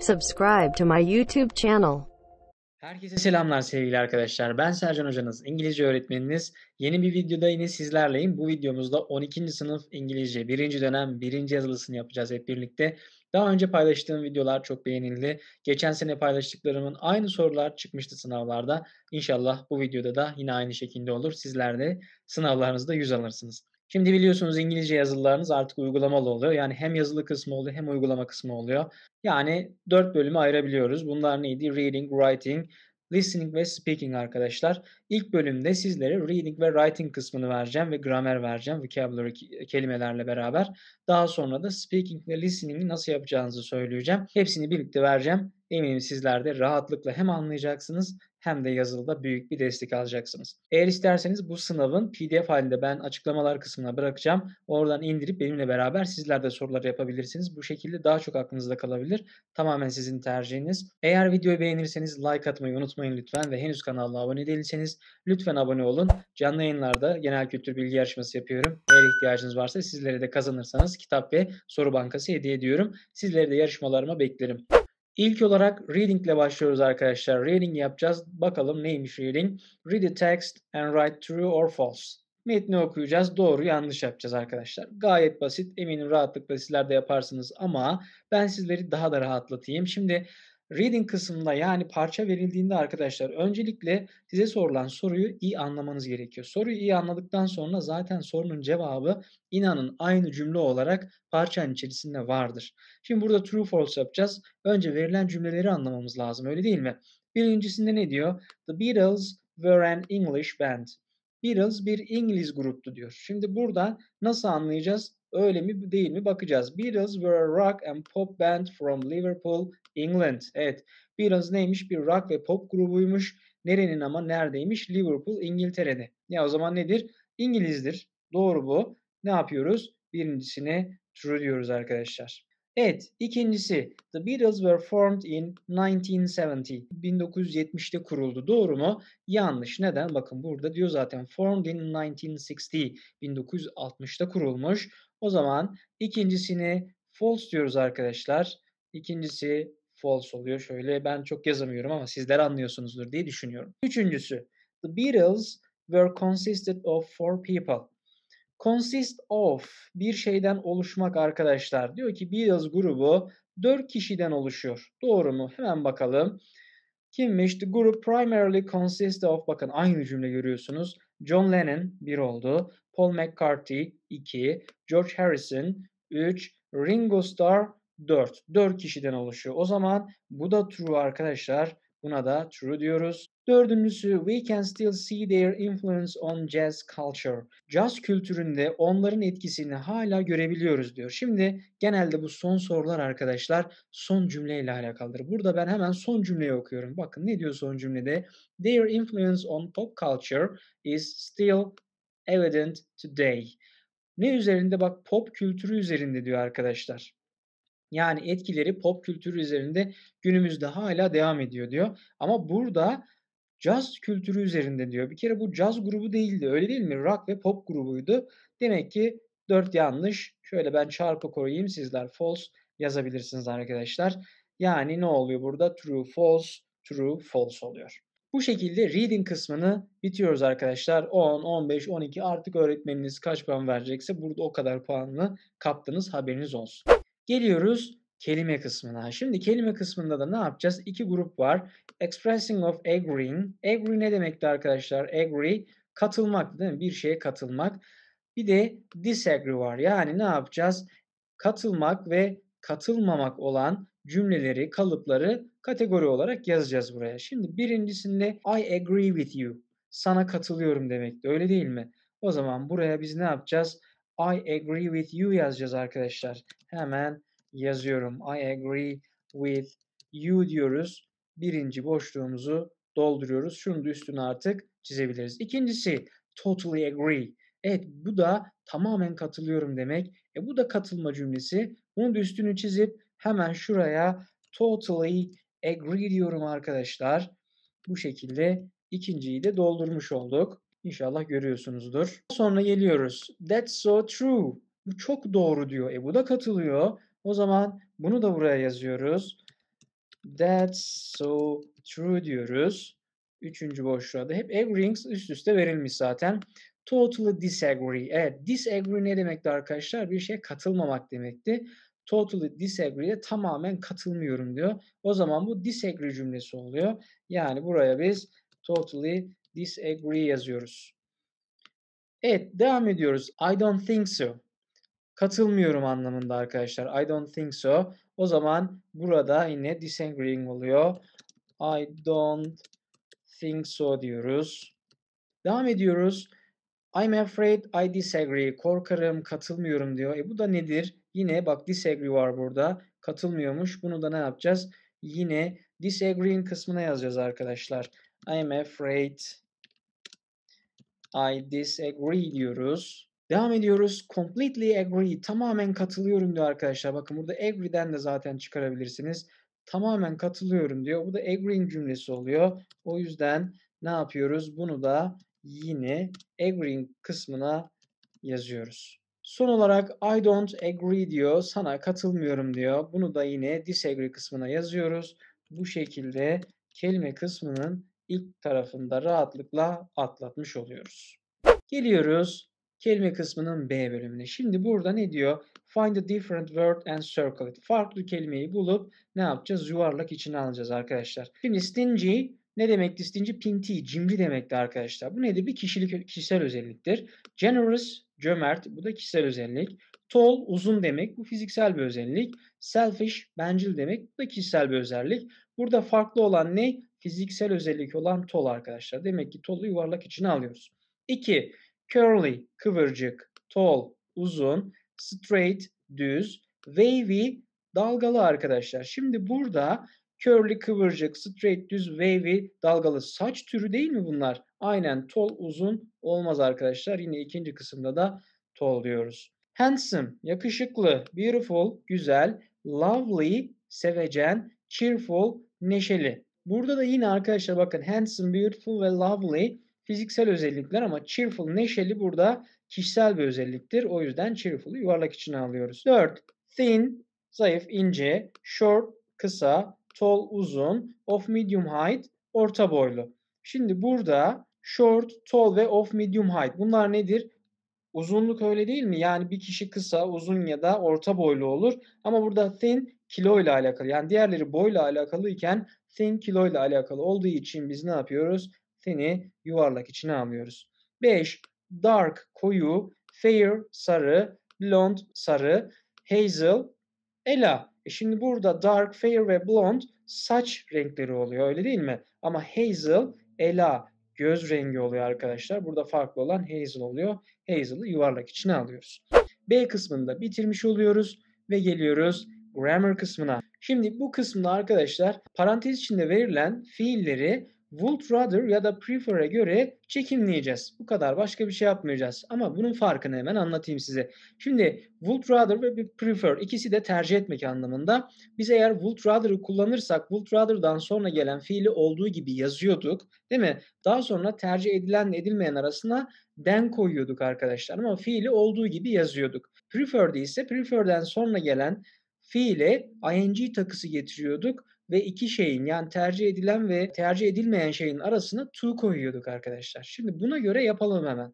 Subscribe to my YouTube channel. Herkese selamlar sevgili arkadaşlar. Ben Sercan Hocanız, İngilizce öğretmeniniz. Yeni bir videoda yine sizlerleyim. Bu videomuzda 12. sınıf İngilizce 1. dönem 1. yazılısını yapacağız hep birlikte. Daha önce paylaştığım videolar çok beğenildi. Geçen sene paylaştıklarımın aynı sorular çıkmıştı sınavlarda. İnşallah bu videoda da yine aynı şekilde olur. Sizler de sınavlarınızda yüz alırsınız. Şimdi biliyorsunuz İngilizce yazılılarınız artık uygulamalı oluyor. Yani hem yazılı kısmı oluyor hem uygulama kısmı oluyor. Yani dört bölümü ayırabiliyoruz. Bunlar neydi? Reading, Writing, Listening ve Speaking arkadaşlar. İlk bölümde sizlere Reading ve Writing kısmını vereceğim ve gramer vereceğim vocabulary kelimelerle beraber. Daha sonra da Speaking ve Listening'i nasıl yapacağınızı söyleyeceğim. Hepsini birlikte vereceğim. Eminim sizler de rahatlıkla hem anlayacaksınız hem de yazılıda büyük bir destek alacaksınız. Eğer isterseniz bu sınavın PDF halinde ben açıklamalar kısmına bırakacağım. Oradan indirip benimle beraber sizler de sorular yapabilirsiniz. Bu şekilde daha çok aklınızda kalabilir. Tamamen sizin tercihiniz. Eğer videoyu beğenirseniz like atmayı unutmayın lütfen ve henüz kanalına abone değilseniz lütfen abone olun. Canlı yayınlarda genel kültür bilgi yarışması yapıyorum. Eğer ihtiyacınız varsa sizlere de kazanırsanız kitap ve soru bankası hediye ediyorum. Sizleri de yarışmalarıma beklerim. İlk olarak reading ile başlıyoruz arkadaşlar. Reading yapacağız. Bakalım neymiş reading? Read the text and write true or false. Metni okuyacağız. Doğru yanlış yapacağız arkadaşlar. Gayet basit. Eminim rahatlıkla sizler de yaparsınız ama ben sizleri daha da rahatlatayım. Şimdi Reading kısmında yani parça verildiğinde arkadaşlar öncelikle size sorulan soruyu iyi anlamanız gerekiyor. Soruyu iyi anladıktan sonra zaten sorunun cevabı inanın aynı cümle olarak parçanın içerisinde vardır. Şimdi burada true false yapacağız. Önce verilen cümleleri anlamamız lazım öyle değil mi? Birincisinde ne diyor? The Beatles were an English band. Beatles bir İngiliz gruptu diyor. Şimdi buradan nasıl anlayacağız? Öyle mi değil mi bakacağız. Beatles were a rock and pop band from Liverpool, England. Evet. Beatles neymiş? Bir rock ve pop grubuymuş. Nerenin ama neredeymiş? Liverpool, İngiltere'de. Ya o zaman nedir? İngilizdir. Doğru bu. Ne yapıyoruz? Birincisine true diyoruz arkadaşlar. Evet, ikincisi The Beatles were formed in 1970. 1970'te kuruldu. Doğru mu? Yanlış. Neden? Bakın burada diyor zaten formed in 1960. 1960'ta kurulmuş. O zaman ikincisini false diyoruz arkadaşlar. İkincisi false oluyor. Şöyle ben çok yazamıyorum ama sizler anlıyorsunuzdur diye düşünüyorum. Üçüncüsü The Beatles were consisted of four people consist of bir şeyden oluşmak arkadaşlar. Diyor ki Beatles grubu 4 kişiden oluşuyor. Doğru mu? Hemen bakalım. Kimmiş? The group primarily consists of bakın aynı cümle görüyorsunuz. John Lennon 1 oldu. Paul McCartney 2. George Harrison 3. Ringo Starr 4. 4 kişiden oluşuyor. O zaman bu da true arkadaşlar. Buna da true diyoruz. Dördüncüsü we can still see their influence on jazz culture. Jazz kültüründe onların etkisini hala görebiliyoruz diyor. Şimdi genelde bu son sorular arkadaşlar son cümleyle alakalıdır. Burada ben hemen son cümleyi okuyorum. Bakın ne diyor son cümlede? Their influence on pop culture is still evident today. Ne üzerinde? Bak pop kültürü üzerinde diyor arkadaşlar. Yani etkileri pop kültürü üzerinde günümüzde hala devam ediyor diyor. Ama burada caz kültürü üzerinde diyor. Bir kere bu caz grubu değildi öyle değil mi? Rock ve pop grubuydu. Demek ki dört yanlış. Şöyle ben çarpı koyayım sizler false yazabilirsiniz arkadaşlar. Yani ne oluyor burada? True, false, true, false oluyor. Bu şekilde reading kısmını bitiyoruz arkadaşlar. 10, 15, 12 artık öğretmeniniz kaç puan verecekse burada o kadar puanını kaptınız haberiniz olsun. Geliyoruz kelime kısmına. Şimdi kelime kısmında da ne yapacağız? İki grup var. Expressing of agreeing. Agree ne demekti arkadaşlar? Agree katılmak değil mi? Bir şeye katılmak. Bir de disagree var. Yani ne yapacağız? Katılmak ve katılmamak olan cümleleri, kalıpları kategori olarak yazacağız buraya. Şimdi birincisinde I agree with you. Sana katılıyorum demekti. Öyle değil mi? O zaman buraya biz ne yapacağız? I agree with you yazacağız arkadaşlar. Hemen yazıyorum. I agree with you diyoruz. Birinci boşluğumuzu dolduruyoruz. Şunu da üstüne artık çizebiliriz. İkincisi totally agree. Evet bu da tamamen katılıyorum demek. E bu da katılma cümlesi. Bunun da üstünü çizip hemen şuraya totally agree diyorum arkadaşlar. Bu şekilde ikinciyi de doldurmuş olduk. İnşallah görüyorsunuzdur. Sonra geliyoruz. That's so true. Bu çok doğru diyor. E bu da katılıyor. O zaman bunu da buraya yazıyoruz. That's so true diyoruz. Üçüncü boşluğa da hep agreeings üst üste verilmiş zaten. Totally disagree. Evet disagree ne demekti arkadaşlar? Bir şeye katılmamak demekti. Totally disagree'de tamamen katılmıyorum diyor. O zaman bu disagree cümlesi oluyor. Yani buraya biz totally disagree yazıyoruz. Evet devam ediyoruz. I don't think so. Katılmıyorum anlamında arkadaşlar. I don't think so. O zaman burada yine disagreeing oluyor. I don't think so diyoruz. Devam ediyoruz. I'm afraid I disagree. Korkarım, katılmıyorum diyor. E bu da nedir? Yine bak disagree var burada. Katılmıyormuş. Bunu da ne yapacağız? Yine disagreeing kısmına yazacağız arkadaşlar. I'm afraid I disagree diyoruz. Devam ediyoruz. Completely agree. Tamamen katılıyorum diyor arkadaşlar. Bakın burada agree'den de zaten çıkarabilirsiniz. Tamamen katılıyorum diyor. Bu da agreeing cümlesi oluyor. O yüzden ne yapıyoruz? Bunu da yine agreeing kısmına yazıyoruz. Son olarak I don't agree diyor. Sana katılmıyorum diyor. Bunu da yine disagree kısmına yazıyoruz. Bu şekilde kelime kısmının ilk tarafında rahatlıkla atlatmış oluyoruz. Geliyoruz kelime kısmının B bölümüne. Şimdi burada ne diyor? Find a different word and circle it. Farklı kelimeyi bulup ne yapacağız? Yuvarlak içine alacağız arkadaşlar. Şimdi stingy ne demekti stingy? Pinti, cimri demekti arkadaşlar. Bu nedir? Bir kişilik, kişisel özelliktir. Generous, cömert. Bu da kişisel özellik. Tall, uzun demek. Bu fiziksel bir özellik. Selfish, bencil demek. Bu da kişisel bir özellik. Burada farklı olan ne? fiziksel özellik olan tol arkadaşlar. Demek ki tolu yuvarlak içine alıyoruz. 2. Curly, kıvırcık, tall, uzun, straight, düz, wavy, dalgalı arkadaşlar. Şimdi burada curly, kıvırcık, straight, düz, wavy, dalgalı saç türü değil mi bunlar? Aynen tall, uzun olmaz arkadaşlar. Yine ikinci kısımda da tall diyoruz. Handsome, yakışıklı, beautiful, güzel, lovely, sevecen, cheerful, neşeli. Burada da yine arkadaşlar bakın handsome, beautiful ve lovely fiziksel özellikler ama cheerful, neşeli burada kişisel bir özelliktir. O yüzden cheerful'u yuvarlak içine alıyoruz. 4. Thin, zayıf, ince, short, kısa, tall, uzun, of medium height, orta boylu. Şimdi burada short, tall ve of medium height. Bunlar nedir? Uzunluk öyle değil mi? Yani bir kişi kısa, uzun ya da orta boylu olur. Ama burada thin kilo ile alakalı. Yani diğerleri boyla alakalı iken Thin kiloyla alakalı olduğu için biz ne yapıyoruz? Thin'i yuvarlak içine alıyoruz. 5. Dark koyu, fair sarı, blonde sarı, hazel, ela. E şimdi burada dark, fair ve blonde saç renkleri oluyor öyle değil mi? Ama hazel, ela göz rengi oluyor arkadaşlar. Burada farklı olan hazel oluyor. Hazel'ı yuvarlak içine alıyoruz. B kısmında bitirmiş oluyoruz ve geliyoruz grammar kısmına. Şimdi bu kısımda arkadaşlar parantez içinde verilen fiilleri would rather ya da prefer'e göre çekimleyeceğiz. Bu kadar başka bir şey yapmayacağız. Ama bunun farkını hemen anlatayım size. Şimdi would rather ve prefer ikisi de tercih etmek anlamında. Biz eğer would rather'ı kullanırsak would rather'dan sonra gelen fiili olduğu gibi yazıyorduk. Değil mi? Daha sonra tercih edilen edilmeyen arasına den koyuyorduk arkadaşlar. Ama fiili olduğu gibi yazıyorduk. Prefer'de ise prefer'den sonra gelen fiile ing takısı getiriyorduk ve iki şeyin yani tercih edilen ve tercih edilmeyen şeyin arasına to koyuyorduk arkadaşlar. Şimdi buna göre yapalım hemen.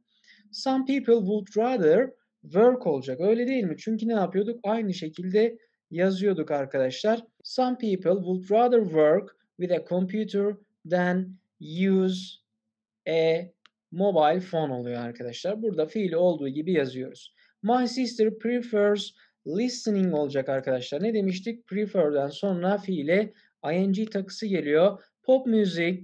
Some people would rather work olacak. Öyle değil mi? Çünkü ne yapıyorduk? Aynı şekilde yazıyorduk arkadaşlar. Some people would rather work with a computer than use a mobile phone oluyor arkadaşlar. Burada fiil olduğu gibi yazıyoruz. My sister prefers listening olacak arkadaşlar. Ne demiştik? Prefer'den sonra fiile ing takısı geliyor. Pop music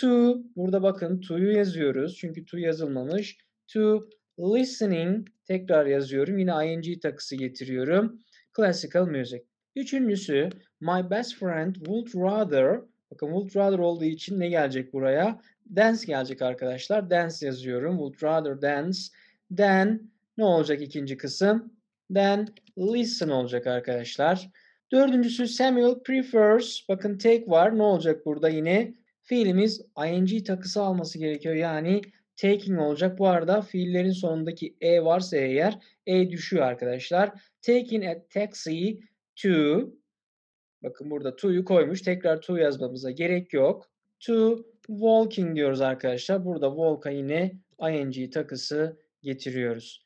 to burada bakın to'yu yazıyoruz. Çünkü to yazılmamış. To listening tekrar yazıyorum. Yine ing takısı getiriyorum. Classical music. Üçüncüsü my best friend would rather Bakın would rather olduğu için ne gelecek buraya? Dance gelecek arkadaşlar. Dance yazıyorum. Would rather dance. Then ne olacak ikinci kısım? then listen olacak arkadaşlar. Dördüncüsü Samuel prefers. Bakın take var. Ne olacak burada yine? Fiilimiz ing takısı alması gerekiyor. Yani taking olacak. Bu arada fiillerin sonundaki e varsa eğer e düşüyor arkadaşlar. Taking a taxi to Bakın burada to'yu koymuş. Tekrar to yazmamıza gerek yok. To walking diyoruz arkadaşlar. Burada walk'a yine ing takısı getiriyoruz.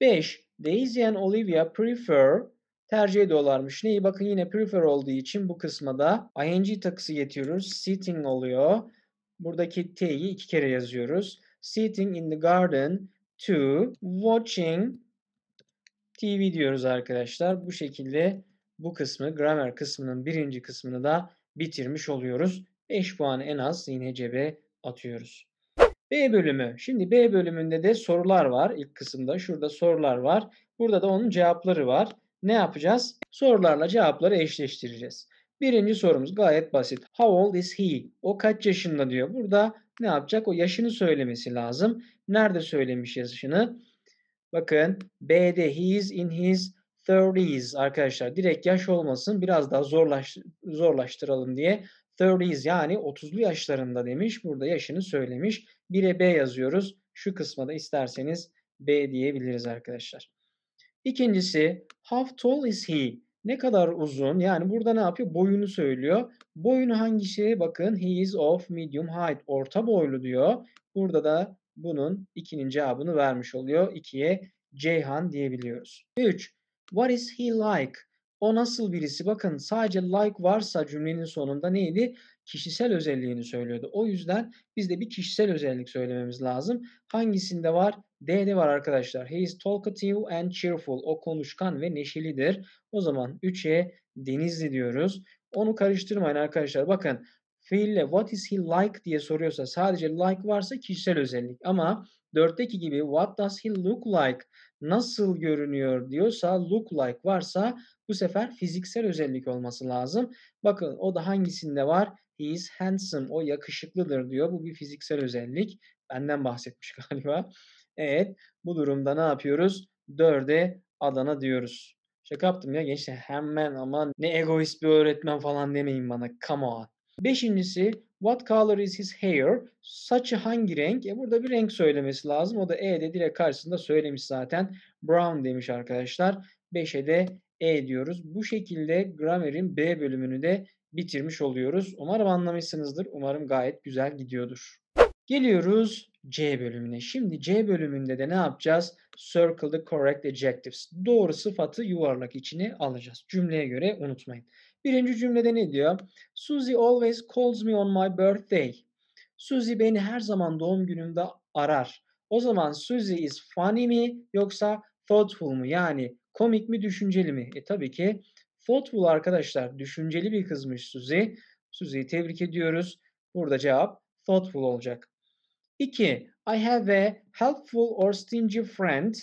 5. Daisy and Olivia prefer tercih ediyorlarmış. Neyi? Bakın yine prefer olduğu için bu kısma da ing takısı getiriyoruz. Sitting oluyor. Buradaki t'yi iki kere yazıyoruz. Sitting in the garden to watching TV diyoruz arkadaşlar. Bu şekilde bu kısmı gramer kısmının birinci kısmını da bitirmiş oluyoruz. 5 puan en az yine cebe atıyoruz. B bölümü. Şimdi B bölümünde de sorular var. ilk kısımda şurada sorular var. Burada da onun cevapları var. Ne yapacağız? Sorularla cevapları eşleştireceğiz. Birinci sorumuz gayet basit. How old is he? O kaç yaşında diyor. Burada ne yapacak? O yaşını söylemesi lazım. Nerede söylemiş yaşını? Bakın B'de he is in his 30s arkadaşlar. Direkt yaş olmasın. Biraz daha zorlaş, zorlaştıralım diye. 30s yani 30'lu yaşlarında demiş. Burada yaşını söylemiş. 1'e B yazıyoruz. Şu kısma da isterseniz B diyebiliriz arkadaşlar. İkincisi how tall is he? Ne kadar uzun? Yani burada ne yapıyor? Boyunu söylüyor. Boyunu hangi şeye bakın? He is of medium height. Orta boylu diyor. Burada da bunun 2'nin cevabını vermiş oluyor. 2'ye Ceyhan diyebiliyoruz. 3. What is he like? O nasıl birisi? Bakın sadece like varsa cümlenin sonunda neydi? kişisel özelliğini söylüyordu. O yüzden biz de bir kişisel özellik söylememiz lazım. Hangisinde var? D'de var arkadaşlar. He is talkative and cheerful. O konuşkan ve neşelidir. O zaman 3'e Denizli diyoruz. Onu karıştırmayın arkadaşlar. Bakın fiille what is he like diye soruyorsa sadece like varsa kişisel özellik. Ama 4'teki gibi what does he look like nasıl görünüyor diyorsa look like varsa bu sefer fiziksel özellik olması lazım. Bakın o da hangisinde var? He is handsome. O yakışıklıdır diyor. Bu bir fiziksel özellik. Benden bahsetmiş galiba. Evet. Bu durumda ne yapıyoruz? Dörde Adana diyoruz. Şaka yaptım ya gençler. Hemen ama ne egoist bir öğretmen falan demeyin bana. Come on. Beşincisi What color is his hair? Saçı hangi renk? E burada bir renk söylemesi lazım. O da E'de direkt karşısında söylemiş zaten. Brown demiş arkadaşlar. 5'e de E diyoruz. Bu şekilde gramerin B bölümünü de bitirmiş oluyoruz. Umarım anlamışsınızdır. Umarım gayet güzel gidiyordur. Geliyoruz C bölümüne. Şimdi C bölümünde de ne yapacağız? Circle the correct adjectives. Doğru sıfatı yuvarlak içine alacağız. Cümleye göre unutmayın. Birinci cümlede ne diyor? Suzy always calls me on my birthday. Suzy beni her zaman doğum günümde arar. O zaman Suzy is funny mi yoksa thoughtful mu? Yani komik mi düşünceli mi? E tabii ki Thoughtful arkadaşlar düşünceli bir kızmış Suzy. Suzy'yi tebrik ediyoruz. Burada cevap thoughtful olacak. 2. I have a helpful or stingy friend.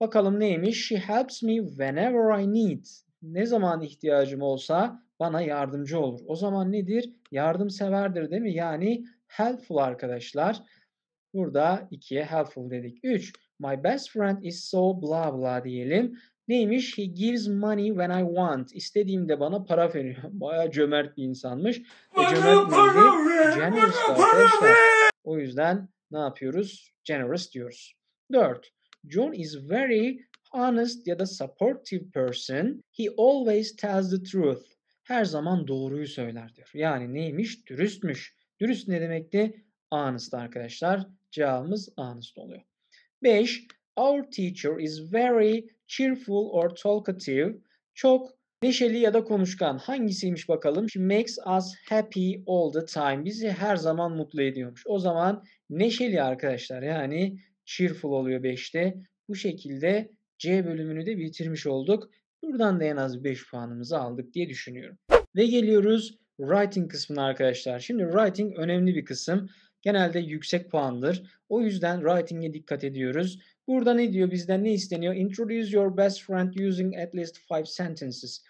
Bakalım neymiş? She helps me whenever I need. Ne zaman ihtiyacım olsa bana yardımcı olur. O zaman nedir? Yardımseverdir değil mi? Yani helpful arkadaşlar. Burada 2'ye helpful dedik. 3. My best friend is so blah blah diyelim. Neymiş? He gives money when I want. İstediğimde bana para veriyor. Baya cömert bir insanmış. e, cömert miydi? Generous arkadaşlar. O yüzden ne yapıyoruz? Generous diyoruz. 4. John is very honest ya da supportive person. He always tells the truth. Her zaman doğruyu söyler diyor. Yani neymiş? Dürüstmüş. Dürüst ne demekti? Honest arkadaşlar. Cevabımız honest oluyor. 5. Our teacher is very cheerful or talkative. Çok neşeli ya da konuşkan. Hangisiymiş bakalım? She makes us happy all the time. Bizi her zaman mutlu ediyormuş. O zaman neşeli arkadaşlar yani cheerful oluyor 5'te. Bu şekilde C bölümünü de bitirmiş olduk. Buradan da en az 5 puanımızı aldık diye düşünüyorum. Ve geliyoruz writing kısmına arkadaşlar. Şimdi writing önemli bir kısım genelde yüksek puandır. O yüzden writing'e dikkat ediyoruz. Burada ne diyor bizden ne isteniyor? Introduce your best friend using at least five sentences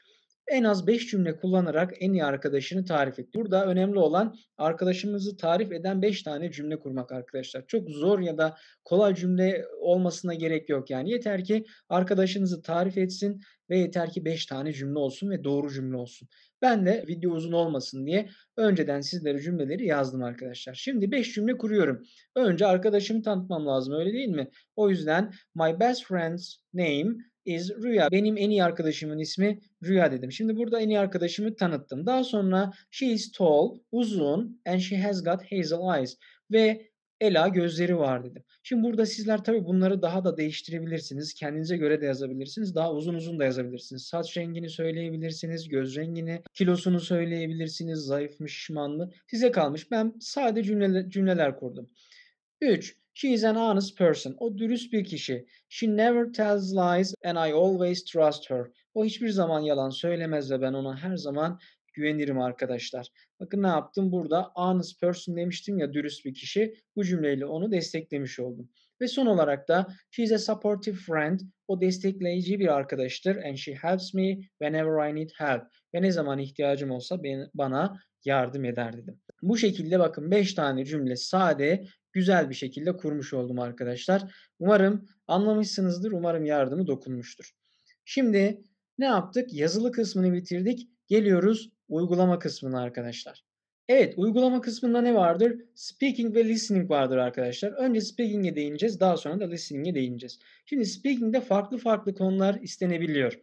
en az 5 cümle kullanarak en iyi arkadaşını tarif et. Burada önemli olan arkadaşımızı tarif eden 5 tane cümle kurmak arkadaşlar. Çok zor ya da kolay cümle olmasına gerek yok yani. Yeter ki arkadaşınızı tarif etsin ve yeter ki 5 tane cümle olsun ve doğru cümle olsun. Ben de video uzun olmasın diye önceden sizlere cümleleri yazdım arkadaşlar. Şimdi 5 cümle kuruyorum. Önce arkadaşımı tanıtmam lazım öyle değil mi? O yüzden my best friend's name is Rüya. Benim en iyi arkadaşımın ismi Rüya dedim. Şimdi burada en iyi arkadaşımı tanıttım. Daha sonra she is tall, uzun and she has got hazel eyes. Ve Ela gözleri var dedim. Şimdi burada sizler tabii bunları daha da değiştirebilirsiniz. Kendinize göre de yazabilirsiniz. Daha uzun uzun da yazabilirsiniz. Saç rengini söyleyebilirsiniz. Göz rengini, kilosunu söyleyebilirsiniz. Zayıfmış, şişmanlı. Size kalmış. Ben sade cümleler, cümleler kurdum. 3. She is an honest person. O dürüst bir kişi. She never tells lies and I always trust her. O hiçbir zaman yalan söylemez ve ben ona her zaman güvenirim arkadaşlar. Bakın ne yaptım burada honest person demiştim ya dürüst bir kişi. Bu cümleyle onu desteklemiş oldum. Ve son olarak da she is a supportive friend. O destekleyici bir arkadaştır and she helps me whenever I need help. Ve ne zaman ihtiyacım olsa bana yardım eder dedim. Bu şekilde bakın 5 tane cümle sade güzel bir şekilde kurmuş oldum arkadaşlar. Umarım anlamışsınızdır. Umarım yardımı dokunmuştur. Şimdi ne yaptık? Yazılı kısmını bitirdik. Geliyoruz uygulama kısmına arkadaşlar. Evet uygulama kısmında ne vardır? Speaking ve listening vardır arkadaşlar. Önce speaking'e değineceğiz. Daha sonra da listening'e değineceğiz. Şimdi speaking'de farklı farklı konular istenebiliyor.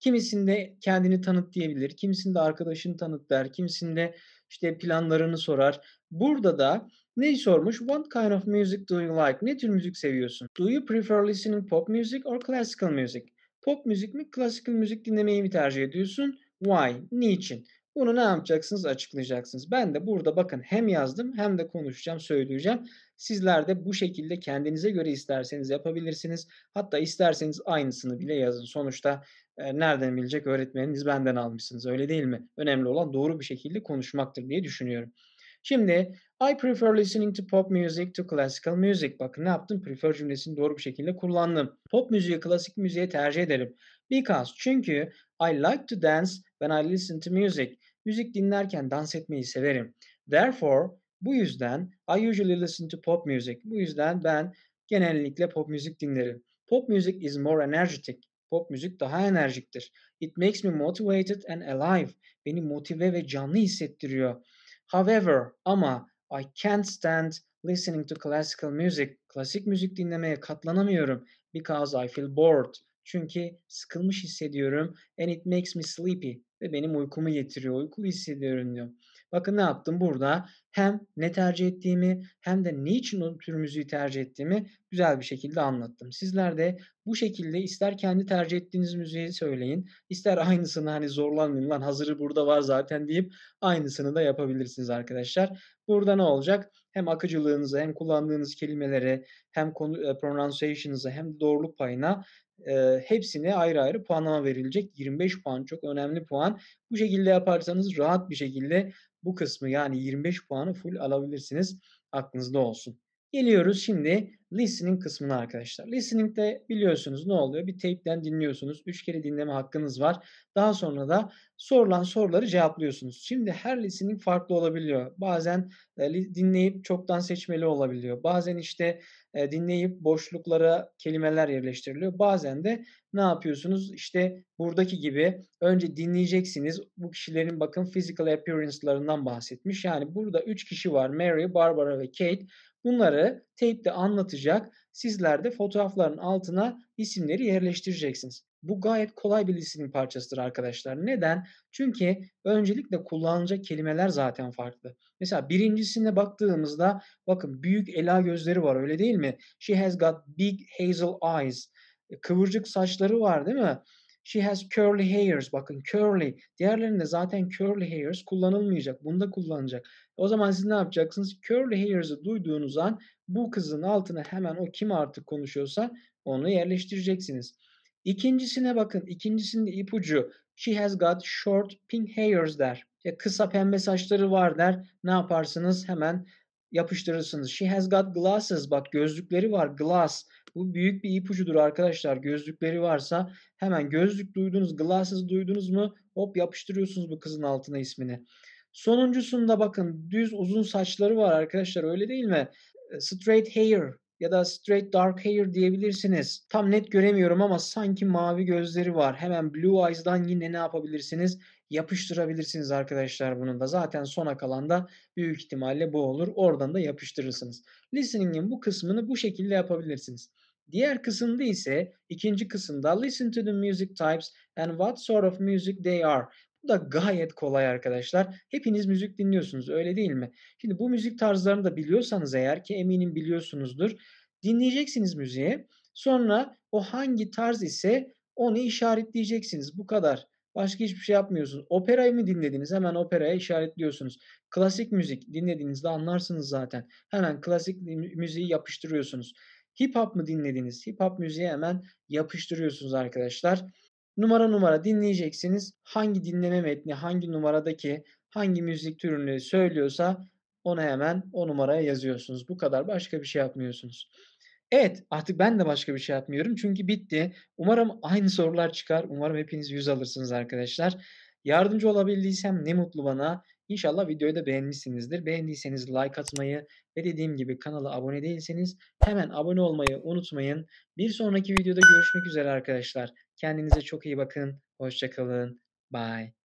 Kimisinde kendini tanıt diyebilir. Kimisinde arkadaşını tanıt der. Kimisinde işte planlarını sorar. Burada da ne sormuş? What kind of music do you like? Ne tür müzik seviyorsun? Do you prefer listening pop music or classical music? Pop müzik mi, classical müzik dinlemeyi mi tercih ediyorsun? Why? Niçin? Bunu ne yapacaksınız? Açıklayacaksınız. Ben de burada bakın hem yazdım hem de konuşacağım, söyleyeceğim. Sizler de bu şekilde kendinize göre isterseniz yapabilirsiniz. Hatta isterseniz aynısını bile yazın. Sonuçta e, nereden bilecek öğretmeniniz benden almışsınız öyle değil mi? Önemli olan doğru bir şekilde konuşmaktır diye düşünüyorum. Şimdi I prefer listening to pop music to classical music. Bakın ne yaptım? Prefer cümlesini doğru bir şekilde kullandım. Pop müziği klasik müziğe tercih ederim. Because çünkü I like to dance when I listen to music. Müzik dinlerken dans etmeyi severim. Therefore bu yüzden I usually listen to pop music. Bu yüzden ben genellikle pop müzik dinlerim. Pop music is more energetic. Pop müzik daha enerjiktir. It makes me motivated and alive. Beni motive ve canlı hissettiriyor. However ama I can't stand listening to classical music. Klasik müzik dinlemeye katlanamıyorum because I feel bored. Çünkü sıkılmış hissediyorum and it makes me sleepy ve benim uykumu getiriyor. Uykulu hissediyorum diyor. Bakın ne yaptım burada hem ne tercih ettiğimi hem de niçin o tür müziği tercih ettiğimi güzel bir şekilde anlattım. Sizler de bu şekilde ister kendi tercih ettiğiniz müziği söyleyin, ister aynısını hani zorlanmayın lan hazırı burada var zaten deyip aynısını da yapabilirsiniz arkadaşlar. Burada ne olacak? Hem akıcılığınızı hem kullandığınız kelimelere hem e, pronunciation'ınıza hem doğruluk payına e, hepsine ayrı ayrı puanlama verilecek. 25 puan çok önemli puan. Bu şekilde yaparsanız rahat bir şekilde bu kısmı yani 25 puanı full alabilirsiniz. Aklınızda olsun. Geliyoruz şimdi listening kısmına arkadaşlar. Listening de biliyorsunuz ne oluyor? Bir tape'den dinliyorsunuz. Üç kere dinleme hakkınız var. Daha sonra da sorulan soruları cevaplıyorsunuz. Şimdi her listening farklı olabiliyor. Bazen e, dinleyip çoktan seçmeli olabiliyor. Bazen işte e, dinleyip boşluklara kelimeler yerleştiriliyor. Bazen de ne yapıyorsunuz? İşte buradaki gibi önce dinleyeceksiniz. Bu kişilerin bakın physical appearance'larından bahsetmiş. Yani burada üç kişi var. Mary, Barbara ve Kate. Bunları teypte anlatacak. Sizler de fotoğrafların altına isimleri yerleştireceksiniz. Bu gayet kolay bir listenin parçasıdır arkadaşlar. Neden? Çünkü öncelikle kullanılacak kelimeler zaten farklı. Mesela birincisine baktığımızda bakın büyük ela gözleri var öyle değil mi? She has got big hazel eyes. E, kıvırcık saçları var değil mi? She has curly hairs. Bakın curly. Diğerlerinde zaten curly hairs kullanılmayacak. Bunda kullanacak. O zaman siz ne yapacaksınız? Curly hairs'ı duyduğunuz an bu kızın altına hemen o kim artık konuşuyorsa onu yerleştireceksiniz. İkincisine bakın. İkincisinde ipucu she has got short pink hairs der. Ya e, kısa pembe saçları var der. Ne yaparsınız? Hemen yapıştırırsınız. She has got glasses. Bak gözlükleri var. Glass. Bu büyük bir ipucudur arkadaşlar. Gözlükleri varsa hemen gözlük duydunuz, glasses duydunuz mu? Hop yapıştırıyorsunuz bu kızın altına ismini. Sonuncusunda bakın düz uzun saçları var arkadaşlar öyle değil mi? E, straight hair ya da straight dark hair diyebilirsiniz. Tam net göremiyorum ama sanki mavi gözleri var. Hemen blue eyes'dan yine ne yapabilirsiniz? Yapıştırabilirsiniz arkadaşlar bunun da. Zaten sona kalan da büyük ihtimalle bu olur. Oradan da yapıştırırsınız. Listening'in bu kısmını bu şekilde yapabilirsiniz. Diğer kısımda ise ikinci kısımda listen to the music types and what sort of music they are. Bu da gayet kolay arkadaşlar. Hepiniz müzik dinliyorsunuz öyle değil mi? Şimdi bu müzik tarzlarını da biliyorsanız eğer ki eminim biliyorsunuzdur. Dinleyeceksiniz müziği. Sonra o hangi tarz ise onu işaretleyeceksiniz. Bu kadar. Başka hiçbir şey yapmıyorsunuz. Operayı mı dinlediniz? Hemen operaya işaretliyorsunuz. Klasik müzik dinlediğinizde anlarsınız zaten. Hemen klasik müziği yapıştırıyorsunuz. Hip hop mu dinlediniz? Hip hop müziği hemen yapıştırıyorsunuz arkadaşlar. Numara numara dinleyeceksiniz. Hangi dinleme metni, hangi numaradaki, hangi müzik türünü söylüyorsa ona hemen o numaraya yazıyorsunuz. Bu kadar başka bir şey yapmıyorsunuz. Evet artık ben de başka bir şey yapmıyorum çünkü bitti. Umarım aynı sorular çıkar. Umarım hepiniz yüz alırsınız arkadaşlar. Yardımcı olabildiysem ne mutlu bana. İnşallah videoyu da beğenmişsinizdir. Beğendiyseniz like atmayı ve dediğim gibi kanala abone değilseniz hemen abone olmayı unutmayın. Bir sonraki videoda görüşmek üzere arkadaşlar. Kendinize çok iyi bakın. Hoşçakalın. Bye.